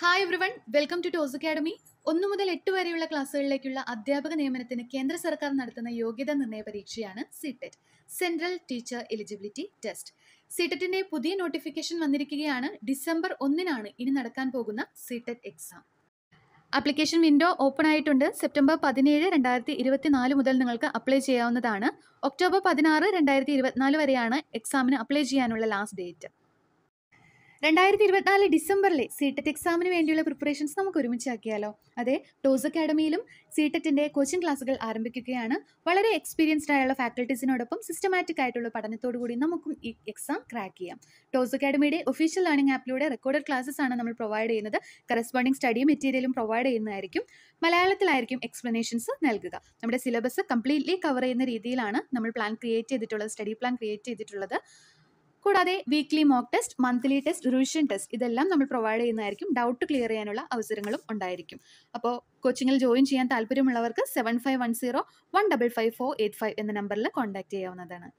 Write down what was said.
hi one welcome to ടോസ് academy ഒന്ന് മുതൽ എട്ട് വരെയുള്ള ക്ലാസ്സുകളിലേക്കുള്ള അധ്യാപക നിയമനത്തിന് കേന്ദ്ര സർക്കാർ നടത്തുന്ന യോഗ്യതാ നിർണയ പരീക്ഷയാണ് CTET central teacher eligibility test സിടെറ്റിന്റെ പുതിയ നോട്ടിഫിക്കേഷൻ വന്നിരിക്കുകയാണ് ഡിസംബർ ഒന്നിനാണ് ഇനി നടക്കാൻ പോകുന്ന CTET exam application window open ആയിട്ടുണ്ട് സെപ്റ്റംബർ പതിനേഴ് രണ്ടായിരത്തി ഇരുപത്തിനാല് മുതൽ നിങ്ങൾക്ക് അപ്ലൈ ചെയ്യാവുന്നതാണ് ഒക്ടോബർ പതിനാറ് രണ്ടായിരത്തി ഇരുപത്തിനാല് വരെയാണ് എക്സാമിന് അപ്ലൈ ചെയ്യാനുള്ള ലാസ്റ്റ് ഡേറ്റ് രണ്ടായിരത്തി ഇരുപത്തിനാല് ഡിസംബറിലെ സി ടെറ്റ് എക്സാമിന് വേണ്ടിയുള്ള പ്രിപ്പറേഷൻസ് നമുക്ക് ഒരുമിച്ചാക്കിയാലോ അതെ ടോസ് അക്കാഡമിയിലും സി ടെറ്റിൻ്റെ കോച്ചിങ് ക്ലാസുകൾ ആരംഭിക്കുകയാണ് വളരെ എക്സ്പീരിയൻസ്ഡ് ആയുള്ള ഫാക്കൽറ്റീസിനോടൊപ്പം സിസ്റ്റമാറ്റിക് ആയിട്ടുള്ള പഠനത്തോടു കൂടി നമുക്കും ഈ എക്സാം ക്രാക്ക് ചെയ്യാം ടോസ് അക്കാഡമിയുടെ ഒഫീഷ്യൽ ലേണിംഗ് ആപ്പിലൂടെ റെക്കോർഡഡ് ക്ലാസസ് ആണ് നമ്മൾ പ്രൊവൈഡ് ചെയ്യുന്നത് കറസ്പോണ്ടിങ് സ്റ്റഡി മെറ്റീരിയലും പ്രൊവൈഡ് ചെയ്യുന്നതായിരിക്കും മലയാളത്തിലായിരിക്കും എക്സ്പ്ലനേഷൻസ് നൽകുക നമ്മുടെ സിലബസ് കംപ്ലീറ്റ്ലി കവർ ചെയ്യുന്ന രീതിയിലാണ് നമ്മൾ പ്ലാൻ ക്രിയേറ്റ് ചെയ്തിട്ടുള്ളത് സ്റ്റഡി പ്ലാൻ ക്രിയേറ്റ് ചെയ്തിട്ടുള്ളത് കൂടാതെ weekly mock test monthly test revision test ഇതെല്ലാം നമ്മൾ പ്രൊവൈഡ് ചെയ്യുന്നതായിരിക്കും ഡൗട്ട് ക്ലിയർ ചെയ്യാനുള്ള അവസരങ്ങളും ഉണ്ടായിരിക്കും അപ്പോൾ കോച്ചിങ്ങിൽ ജോയിൻ ചെയ്യാൻ താല്പര്യമുള്ളവർക്ക് seven five one zero one double five four eight five എന്ന നമ്പറിൽ കോൺടാക്ട് ചെയ്യാവുന്നതാണ്